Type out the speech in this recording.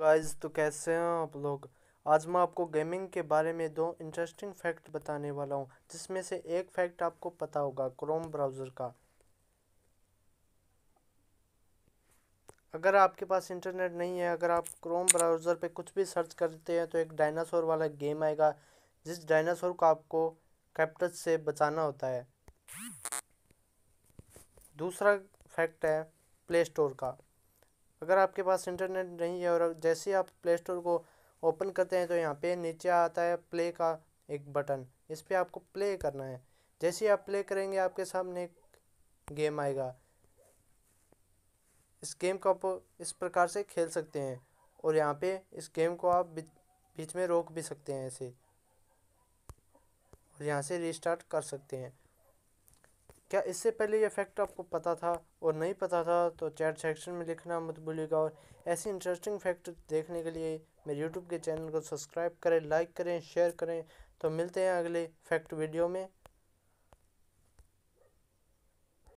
guys तो कैसे हैं आप लोग आज मैं आपको गेमिंग के बारे में दो इंटरेस्टिंग फैक्ट बताने वाला हूं जिसमें से एक फैक्ट आपको पता होगा क्रोम ब्राउज़र का अगर आपके पास इंटरनेट नहीं है अगर आप क्रोम ब्राउज़र पे कुछ भी सर्च करते हैं तो एक डायनासोर वाला गेम आएगा जिस डायनासोर को आपको कैप्टस से बचाना होता है दूसरा फैक्ट है प्ले स्टोर का अगर आपके पास इंटरनेट नहीं है और जैसे आप प्ले स्टोर को ओपन करते हैं तो यहाँ पे नीचे आता है प्ले का एक बटन इस पर आपको प्ले करना है जैसे ही आप प्ले करेंगे आपके सामने एक गेम आएगा इस गेम को आप इस प्रकार से खेल सकते हैं और यहाँ पे इस गेम को आप बीच में रोक भी सकते हैं ऐसे और यहाँ से रिस्टार्ट कर सकते हैं क्या इससे पहले ये फैक्ट आपको पता था और नहीं पता था तो चैट सेक्शन में लिखना मत भूलिएगा और ऐसी इंटरेस्टिंग फैक्ट देखने के लिए मेरे यूट्यूब के चैनल को सब्सक्राइब करें लाइक करें शेयर करें तो मिलते हैं अगले फैक्ट वीडियो में